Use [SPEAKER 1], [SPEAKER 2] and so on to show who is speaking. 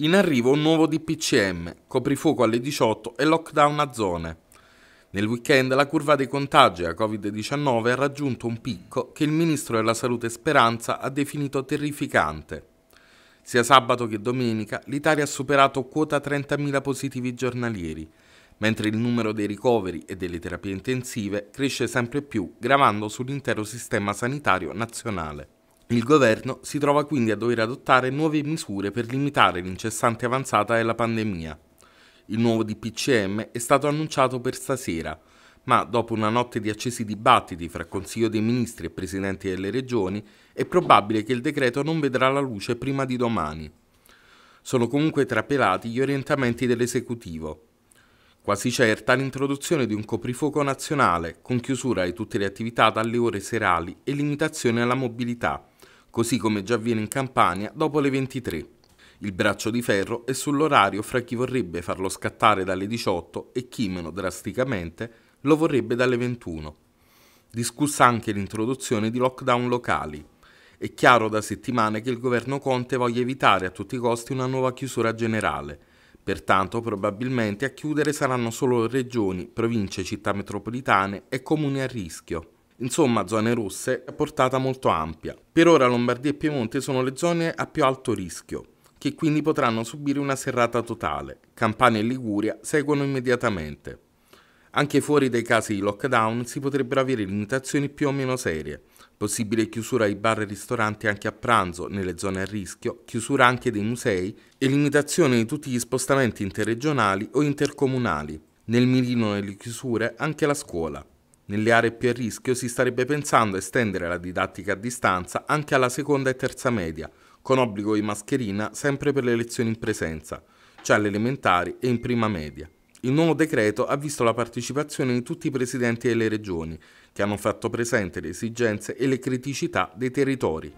[SPEAKER 1] In arrivo un nuovo DPCM, coprifuoco alle 18 e lockdown a zone. Nel weekend la curva dei contagi a Covid-19 ha raggiunto un picco che il ministro della Salute Speranza ha definito terrificante. Sia sabato che domenica l'Italia ha superato quota 30.000 positivi giornalieri, mentre il numero dei ricoveri e delle terapie intensive cresce sempre più, gravando sull'intero sistema sanitario nazionale. Il governo si trova quindi a dover adottare nuove misure per limitare l'incessante avanzata della pandemia. Il nuovo DPCM è stato annunciato per stasera, ma dopo una notte di accesi dibattiti fra Consiglio dei Ministri e Presidenti delle Regioni, è probabile che il decreto non vedrà la luce prima di domani. Sono comunque trapelati gli orientamenti dell'esecutivo. Quasi certa l'introduzione di un coprifuoco nazionale, con chiusura di tutte le attività dalle ore serali e limitazione alla mobilità così come già avviene in Campania dopo le 23. Il braccio di ferro è sull'orario fra chi vorrebbe farlo scattare dalle 18 e chi, meno drasticamente, lo vorrebbe dalle 21. Discussa anche l'introduzione di lockdown locali. È chiaro da settimane che il governo Conte voglia evitare a tutti i costi una nuova chiusura generale. Pertanto probabilmente a chiudere saranno solo regioni, province, città metropolitane e comuni a rischio. Insomma, zone rosse è portata molto ampia. Per ora Lombardia e Piemonte sono le zone a più alto rischio, che quindi potranno subire una serrata totale. Campania e Liguria seguono immediatamente. Anche fuori dai casi di lockdown si potrebbero avere limitazioni più o meno serie. Possibile chiusura ai bar e ristoranti anche a pranzo nelle zone a rischio, chiusura anche dei musei e limitazione di tutti gli spostamenti interregionali o intercomunali. Nel mirino delle chiusure anche la scuola. Nelle aree più a rischio si starebbe pensando a estendere la didattica a distanza anche alla seconda e terza media, con obbligo di mascherina sempre per le lezioni in presenza, cioè alle elementari e in prima media. Il nuovo decreto ha visto la partecipazione di tutti i presidenti delle regioni, che hanno fatto presente le esigenze e le criticità dei territori.